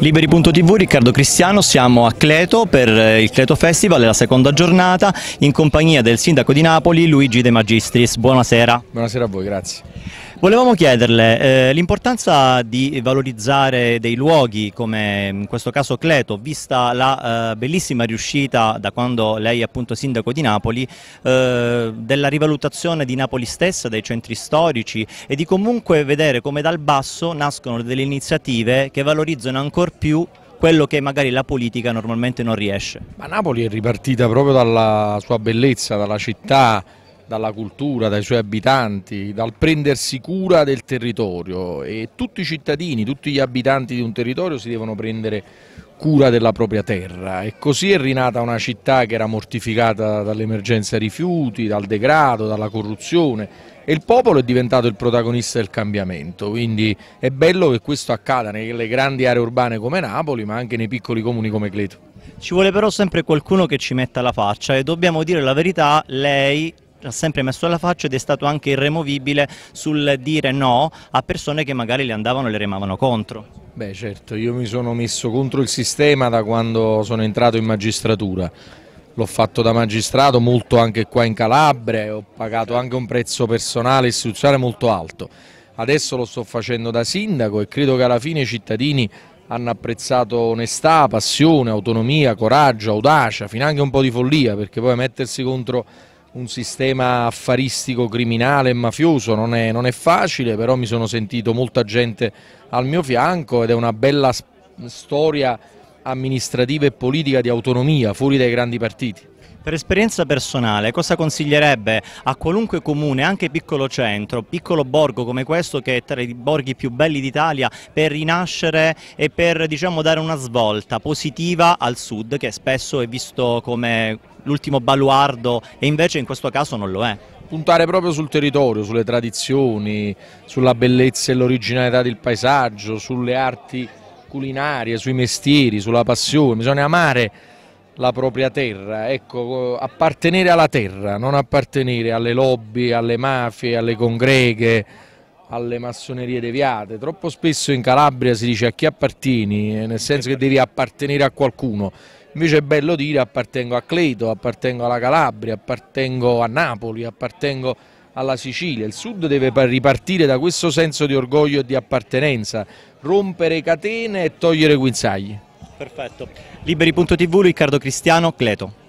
Liberi.tv, Riccardo Cristiano, siamo a Cleto per eh, il Cleto Festival, è la seconda giornata, in compagnia del sindaco di Napoli Luigi De Magistris. Buonasera. Buonasera a voi, grazie. Volevamo chiederle eh, l'importanza di valorizzare dei luoghi come in questo caso Cleto, vista la eh, bellissima riuscita da quando lei è appunto sindaco di Napoli, eh, della rivalutazione di Napoli stessa, dei centri storici e di comunque vedere come dal basso nascono delle iniziative che valorizzano ancora più quello che magari la politica normalmente non riesce. Ma Napoli è ripartita proprio dalla sua bellezza, dalla città dalla cultura, dai suoi abitanti, dal prendersi cura del territorio e tutti i cittadini, tutti gli abitanti di un territorio si devono prendere cura della propria terra e così è rinata una città che era mortificata dall'emergenza rifiuti, dal degrado, dalla corruzione e il popolo è diventato il protagonista del cambiamento, quindi è bello che questo accada nelle grandi aree urbane come Napoli ma anche nei piccoli comuni come Cleto. Ci vuole però sempre qualcuno che ci metta la faccia e dobbiamo dire la verità, lei ha sempre messo alla faccia ed è stato anche irremovibile sul dire no a persone che magari le andavano e le remavano contro. Beh certo, io mi sono messo contro il sistema da quando sono entrato in magistratura, l'ho fatto da magistrato molto anche qua in Calabria ho pagato anche un prezzo personale e istituzionale molto alto. Adesso lo sto facendo da sindaco e credo che alla fine i cittadini hanno apprezzato onestà, passione, autonomia, coraggio, audacia, finanche un po' di follia perché poi mettersi contro un sistema affaristico criminale e mafioso, non è, non è, facile, però mi sono sentito molta gente al mio fianco ed è una bella storia amministrativa e politica di autonomia fuori dai grandi partiti. Per esperienza personale, cosa consiglierebbe a qualunque comune, anche piccolo centro, piccolo borgo come questo che è tra i borghi più belli d'Italia per rinascere e per diciamo, dare una svolta positiva al sud che spesso è visto come l'ultimo baluardo e invece in questo caso non lo è puntare proprio sul territorio, sulle tradizioni, sulla bellezza e l'originalità del paesaggio, sulle arti culinarie, sui mestieri, sulla passione, bisogna amare la propria terra, ecco, appartenere alla terra, non appartenere alle lobby, alle mafie, alle congreghe, alle massonerie deviate. Troppo spesso in Calabria si dice a chi appartieni, eh, nel senso che devi appartenere a qualcuno. Invece è bello dire appartengo a Cleto, appartengo alla Calabria, appartengo a Napoli, appartengo alla Sicilia. Il Sud deve ripartire da questo senso di orgoglio e di appartenenza, rompere catene e togliere guinzagli. Perfetto. Liberi.tv, Riccardo Cristiano, Cleto.